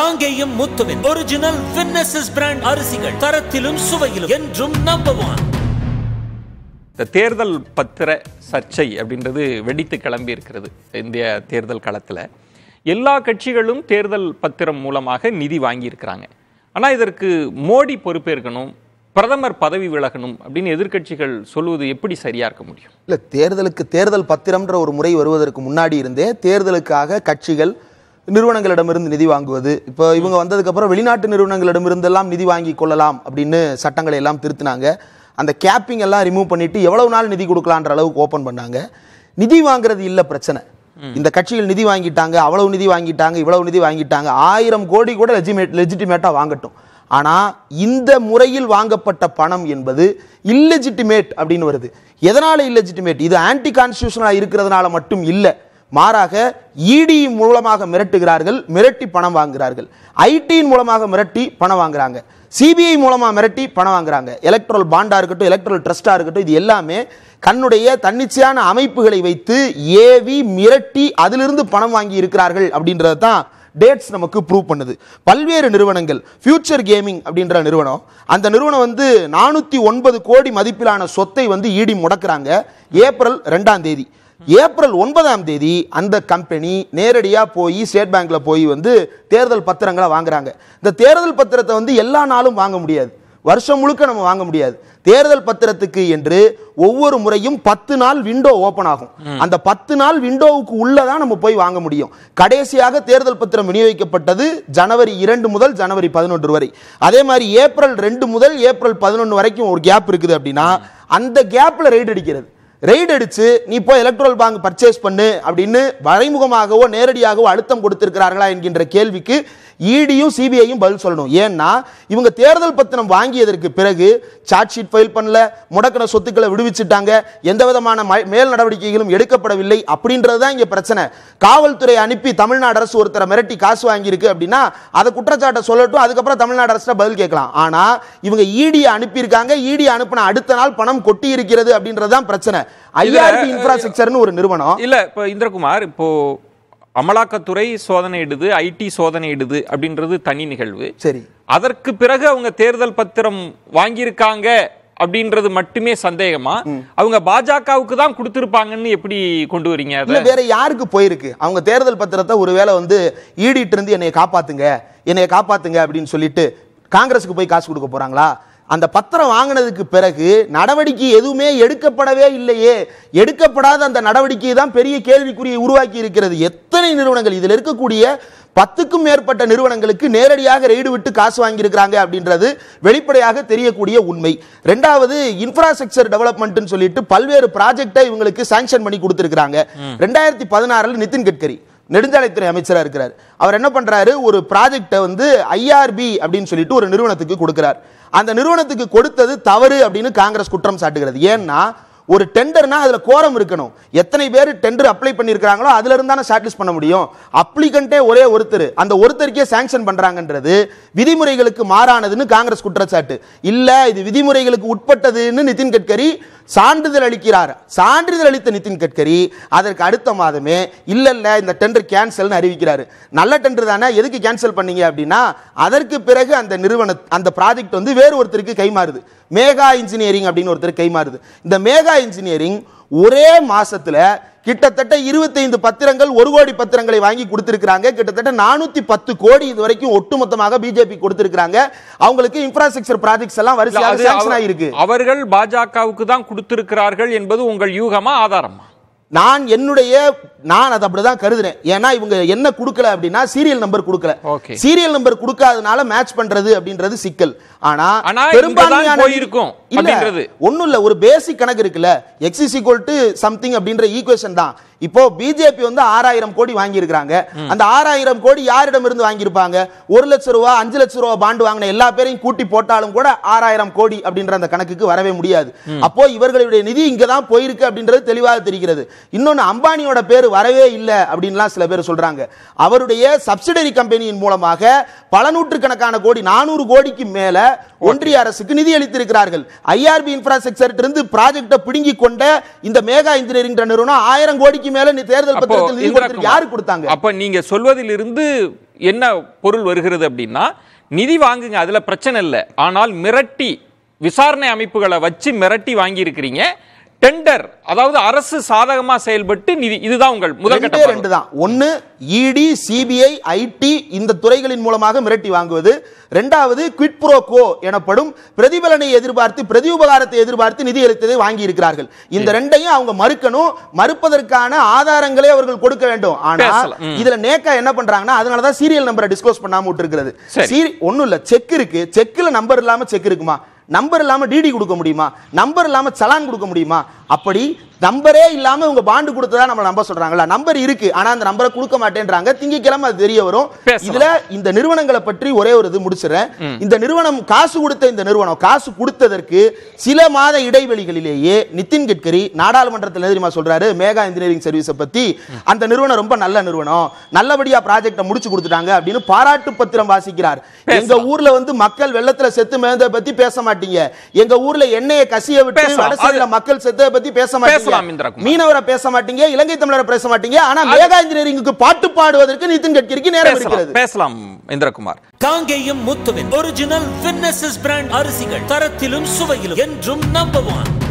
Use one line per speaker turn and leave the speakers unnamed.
தாங்கேயும் முத்துவின் original வின்னசஸ் brand அரிசிகள் தரத்திலும் சுவையிலும் என்றும் நம்பவான் இந்த தேர்தல் பத்திர சர்ச்சை அப்படின்றது வெடித்து கிளம்பி இருக்கிறது இந்திய தேர்தல் களத்தில் எல்லா கட்சிகளும் தேர்தல் பத்திரம் மூலமாக நிதி வாங்கியிருக்கிறாங்க ஆனால் இதற்கு மோடி பொறுப்பேற்கணும் பிரதமர் பதவி விலகணும் அப்படின்னு எதிர்கட்சிகள் சொல்வது எப்படி சரியா இருக்க முடியும்
இல்லை தேர்தலுக்கு தேர்தல் பத்திரம்ன்ற ஒரு முறை வருவதற்கு முன்னாடி இருந்தே தேர்தலுக்காக கட்சிகள் நிறுவனங்களிடமிருந்து நிதி வாங்குவது இப்போ இவங்க வந்ததுக்கப்புறம் வெளிநாட்டு நிறுவனங்களிடமிருந்தெல்லாம் நிதி வாங்கி கொள்ளலாம் அப்படின்னு சட்டங்களை எல்லாம் திருத்தினாங்க அந்த கேப்பிங் எல்லாம் ரிமூவ் பண்ணிட்டு எவ்வளவு நாள் நிதி கொடுக்கலான்ற அளவுக்கு ஓப்பன் பண்ணாங்க நிதி வாங்குறது இல்லை பிரச்சனை இந்த கட்சிகள் நிதி வாங்கிட்டாங்க அவ்வளவு நிதி வாங்கிட்டாங்க இவ்வளவு நிதி வாங்கிட்டாங்க ஆயிரம் கோடி கூட லெஜிமேட் லெஜிட்டிமேட்டாக வாங்கட்டும் ஆனால் இந்த முறையில் வாங்கப்பட்ட பணம் என்பது இல்லெஜிட்டிமேட் அப்படின்னு வருது எதனால் இல்லெஜிட்டிமேட் இது ஆன்டி கான்ஸ்டியூஷனாக இருக்கிறதுனால மட்டும் இல்லை மாறாக இடி e மூலமாக மிரட்டுகிறார்கள் மிரட்டி பணம் வாங்குகிறார்கள் ஐடியின் மூலமாக மிரட்டி பணம் வாங்குறாங்க சிபிஐ மூலமாக மிரட்டி பணம் வாங்குறாங்க எலக்ட்ரல் பாண்டாக இருக்கட்டும் எலக்ட்ரல் ட்ரஸ்ட்டாக இருக்கட்டும் இது எல்லாமே கண்ணுடைய தன்னிச்சையான அமைப்புகளை வைத்து ஏவி மிரட்டி அதிலிருந்து பணம் வாங்கி இருக்கிறார்கள் அப்படின்றத தான் டேட்ஸ் நமக்கு ப்ரூவ் பண்ணுது பல்வேறு நிறுவனங்கள் ஃபியூச்சர் கேமிங் அப்படின்ற நிறுவனம் அந்த நிறுவனம் வந்து நானூற்றி ஒன்பது கோடி மதிப்பிலான சொத்தை வந்து ஈடி e முடக்கிறாங்க ஏப்ரல் ரெண்டாம் தேதி ஏப்ரல் ஒன்பதாம் தேதி அந்த கம்பெனி நேரடியாக போய் ஸ்டேட் பேங்க்கில் போய் வந்து தேர்தல் பத்திரங்களை வாங்குறாங்க இந்த தேர்தல் பத்திரத்தை வந்து எல்லா நாளும் வாங்க முடியாது வருஷம் முழுக்க நம்ம வாங்க முடியாது தேர்தல் பத்திரத்துக்கு என்று ஒவ்வொரு முறையும் பத்து நாள் விண்டோ ஓப்பன் ஆகும் அந்த பத்து நாள் விண்டோவுக்கு உள்ளதான் நம்ம போய் வாங்க முடியும் கடைசியாக தேர்தல் பத்திரம் விநியோகிக்கப்பட்டது ஜனவரி இரண்டு முதல் ஜனவரி பதினொன்று வரை அதே மாதிரி ஏப்ரல் ரெண்டு முதல் ஏப்ரல் பதினொன்று வரைக்கும் ஒரு கேப் இருக்குது அப்படின்னா அந்த கேப்பில் ரைடு அடிக்கிறது ரெய்டு அடித்து நீ போய் எலக்ட்ரல் பாங்க் பர்ச்சேஸ் பண்ணு அப்படின்னு மறைமுகமாகவோ நேரடியாகவோ அழுத்தம் கொடுத்திருக்கிறார்களா என்கின்ற கேள்விக்கு இடியும் e சிபிஐயும் பதில் சொல்லணும் ஏன்னா இவங்க தேர்தல் பத்திரம் வாங்கியதற்கு பிறகு சார்ஜ் ஷீட் ஃபைல் பண்ணல முடக்கின சொத்துக்களை விடுவிச்சிட்டாங்க எந்த விதமான மேல் நடவடிக்கைகளும் எடுக்கப்படவில்லை அப்படின்றது தான் இங்கே பிரச்சனை காவல்துறை அனுப்பி தமிழ்நாடு அரசு ஒருத்தரை மிரட்டி காசு வாங்கியிருக்கு அப்படின்னா அதை குற்றச்சாட்டை சொல்லட்டும் அதுக்கப்புறம் தமிழ்நாடு அரசு பதில் கேட்கலாம் ஆனால் இவங்க இடி e அனுப்பியிருக்காங்க இடி e அனுப்பின அடுத்த நாள் பணம் கொட்டி இருக்கிறது அப்படின்றது தான் பிரச்சனை ஐஆர்பி இன்ஃப்ராஸ்ட்ரக்சர்னு ஒரு நிறுவனம்
இல்லை இப்போ இந்திரகுமார் இப்போ அமலாக்கத்துறை சோதனையிடுது ஐடி சோதனையிடுது அப்படின்றது தனி நிகழ்வு சரி அதற்கு பிறகு அவங்க தேர்தல் பத்திரம் வாங்கியிருக்காங்க அப்படின்றது மட்டுமே சந்தேகமா அவங்க பாஜகவுக்கு தான் கொடுத்துருப்பாங்கன்னு எப்படி கொண்டு வரீங்க இல்ல வேற
யாருக்கு போயிருக்கு அவங்க தேர்தல் பத்திரத்தை ஒருவேளை வந்து ஈடிட்டு இருந்து என்னை காப்பாத்துங்க என்னை காப்பாத்துங்க அப்படின்னு சொல்லிட்டு காங்கிரஸுக்கு போய் காசு கொடுக்க போறாங்களா அந்த பத்திரம் வாங்கினதுக்கு பிறகு நடவடிக்கை எதுவுமே எடுக்கப்படவே இல்லையே எடுக்கப்படாத அந்த நடவடிக்கையை தான் பெரிய கேள்விக்குறியை உருவாக்கி இருக்கிறது எத்தனை நிறுவனங்கள் இதில் இருக்கக்கூடிய பத்துக்கும் மேற்பட்ட நிறுவனங்களுக்கு நேரடியாக ரெய்டு விட்டு காசு வாங்கியிருக்கிறாங்க அப்படின்றது வெளிப்படையாக தெரியக்கூடிய உண்மை ரெண்டாவது இன்ஃப்ராஸ்ட்ரக்சர் டெவலப்மெண்ட் சொல்லிட்டு பல்வேறு ப்ராஜெக்டை இவங்களுக்கு சாங்ஷன் பண்ணி கொடுத்துருக்காங்க ரெண்டாயிரத்தி பதினாறில் நிதின் கட்கரி நெடுஞ்சாலைத்துறை அமைச்சராக இருக்கிறார் அவர் என்ன பண்ணுறாரு ஒரு ப்ராஜெக்டை வந்து ஐஆர்பி அப்படின்னு சொல்லிட்டு ஒரு நிறுவனத்துக்கு கொடுக்குறார் அந்த நிறுவனத்துக்கு கொடுத்தது தவறு அப்படின்னு காங்கிரஸ் குற்றம் சாட்டுகிறது ஏன்னா ஒரு டெண்டர்னா அதில் கோரம் இருக்கணும் எத்தனை பேர் டெண்டர் அப்ளை பண்ணியிருக்கிறாங்களோ அதில் இருந்தானே சாட்டிஸ் பண்ண முடியும் அப்ளிகண்ட்டே ஒரே ஒருத்தர் அந்த ஒருத்தருக்கே சேங்ஷன் பண்ணுறாங்கன்றது விதிமுறைகளுக்கு மாறானதுன்னு காங்கிரஸ் குற்றச்சாட்டு இல்லை இது விதிமுறைகளுக்கு உட்பட்டதுன்னு நிதின் கட்கரி சான்றிதழ் அளிக்கிறார் சான்றிதழ் அளித்த நிதின் கட்கரி அதற்கு அடுத்த மாதமே இல்லை இல்லை இந்த டெண்டர் கேன்சல்னு அறிவிக்கிறார் நல்ல டெண்டர் தானே எதுக்கு கேன்சல் பண்ணீங்க அப்படின்னா அதற்கு பிறகு அந்த நிறுவன அந்த ப்ராஜெக்ட் வந்து வேறு ஒருத்தருக்கு கைமாறுது மேகா இன்ஜினியரிங் அப்படின்னு ஒருத்தர் கைமாறுது இந்த மேகா இன்ஜினியரிங் ஒரே மாசத்துல கிட்டத்தட்ட இருபத்தைந்து பத்திரங்கள் ஒரு கோடி பத்திரங்களை வாங்கி கொடுத்திருக்கிறாங்க கிட்டத்தட்ட நானூத்தி பத்து கோடி இது வரைக்கும் ஒட்டுமொத்தமாக பிஜேபி கொடுத்திருக்கிறாங்க அவங்களுக்கு இன்ஃப்ராஸ்ட்ரக்சர் ப்ராஜெக்ட்ஸ் எல்லாம் வரிசையாக
அவர்கள் பாஜகவுக்கு தான் கொடுத்திருக்கிறார்கள் என்பது உங்கள் யூகமா ஆதாரமா
நான் என்னுடைய நான் அதை அப்படிதான் கருதுறேன் ஏன்னா இவங்க என்ன கொடுக்கல அப்படின்னா சீரியல் நம்பர் கொடுக்கல சீரியல் நம்பர் கொடுக்காதனால மேட்ச் பண்றது அப்படின்றது சிக்கல் ஆனா பெரும்பான்மையான இருக்கும் அப்படின்றது ஒன்றும் இல்லை ஒரு பேசிக் கணக்கு இருக்குல்ல x is equal to something அப்படின்ற ஈக்குவேஷன் தான் இப்போ பிஜேபி வந்து ஆறாயிரம் கோடி வாங்கியிருக்கிறாங்க அந்த ஆறாயிரம் கோடி யாரிடம் இருந்து வாங்கியிருப்பாங்க ஒரு லட்ச ரூபா அஞ்சு லட்ச ரூபா பாண்டு வாங்கின எல்லா பேரையும் கூட்டி போட்டாலும் கூட ஆறாயிரம் கோடி அப்படின்ற அந்த கணக்குக்கு வரவே முடியாது அப்போ இவர்களுடைய நிதி இங்க தான் போயிருக்கு அப்படின்றது தெளிவாக தெரிகிறது இன்னொன்னு அம்பானியோட பேர் வரவே இல்லை அப்படின்லாம் சில பேர் சொல்கிறாங்க அவருடைய சப்சிடரி கம்பெனியின் மூலமாக பல நூற்றுக்கணக்கான கோடி நானூறு கோடிக்கு மேலே ஒன்றிய அரசுக்கு நிதி அளித்திருக்கிறார்கள் ஐஆர்பி இன்ஃப்ராஸ்ட்ரக்சர் இருந்து ப்ராஜெக்டை பிடுங்கி கொண்ட இந்த மேகா இன்ஜினியரிங் நிறுவனம் ஆயிரம் கோடிக்கு மேல தேர்தல் பத்திரத்தில் யாரு கொடுத்தாங்க
அப்ப நீங்க சொல்வதில் இருந்து என்ன பொருள் வருகிறது அப்படின்னா நிதி வாங்குங்க அதுல பிரச்சனை இல்லை ஆனால் மிரட்டி விசாரணை அமைப்புகளை வச்சு மிரட்டி வாங்கி இருக்கிறீங்க டெண்டர் அதாவது அரசு சாதகமா செயல்பட்டு நிதி இதுதான் உங்கள் முதல்கட்ட ரெண்டு
தான் ஒன்னு இடி e சிபிஐ ஐடி இந்த துறைகளின் மூலமாக மிரட்டி வாங்குவது ரெண்டாவது குவிட் புரோ கோ எனப்படும் பிரதிபலனை எதிர்பார்த்து பிரதி உபகாரத்தை எதிர்பார்த்து நிதி அளித்ததை வாங்கி இருக்கிறார்கள் இந்த ரெண்டையும் அவங்க மறுக்கணும் மறுப்பதற்கான ஆதாரங்களை அவர்கள் கொடுக்க வேண்டும் ஆனால் இதுல நேக்கா என்ன பண்றாங்கன்னா அதனாலதான் சீரியல் நம்பரை டிஸ்க்ளோஸ் பண்ணாம இருக்கிறது ஒன்னும் இல்ல செக் இருக்கு செக்ல நம்பர் இல்லாம செக் இருக்குமா நம்பர் இல்லாமல் டிடி கொடுக்க முடியுமா நம்பர் இல்லாமல் சலான் கொடுக்க முடியுமா அப்படி நம்பரே இல்லாமல் உங்க பாண்டு கொடுத்ததா நம்ம நம்ப சொல்றாங்களா நம்பர் இருக்கு ஆனா அந்த நம்பரை கொடுக்க மாட்டேன்றாங்க திங்கக்கிழமை அது தெரிய வரும் இதுல இந்த நிறுவனங்களை பற்றி ஒரே ஒரு இது முடிச்சிடறேன் இந்த நிறுவனம் காசு கொடுத்த இந்த நிறுவனம் காசு கொடுத்ததற்கு சில மாத இடைவெளிகளிலேயே நிதின் கட்கரி நாடாளுமன்றத்தில் தெரியுமா சொல்றாரு மேகா இன்ஜினியரிங் சர்வீஸை பத்தி அந்த நிறுவனம் ரொம்ப நல்ல நிறுவனம் நல்லபடியா ப்ராஜெக்டை முடிச்சு கொடுத்துட்டாங்க அப்படின்னு பாராட்டு பத்திரம் வாசிக்கிறார் எங்க ஊர்ல வந்து மக்கள் வெள்ளத்துல செத்து மேந்த பத்தி பேச மாட்டேன் மாட்டீங்க எங்க ஊர்ல எண்ணெயை கசிய விட்டு மக்கள் செத்ததை பத்தி பேச மாட்டீங்க மீனவரை பேச மாட்டீங்க இலங்கை தமிழரை பேச மாட்டீங்க ஆனா மேகா இன்ஜினியரிங்க்கு பாட்டு பாடுவதற்கு நிதின் கட்கரிக்கு நேரம் இருக்கிறது
பேசலாம் இந்திரகுமார் காங்கேயம் முத்துவின் ஒரிஜினல் பிராண்ட் அரிசிகள் தரத்திலும் சுவையிலும் என்றும் நம்பர்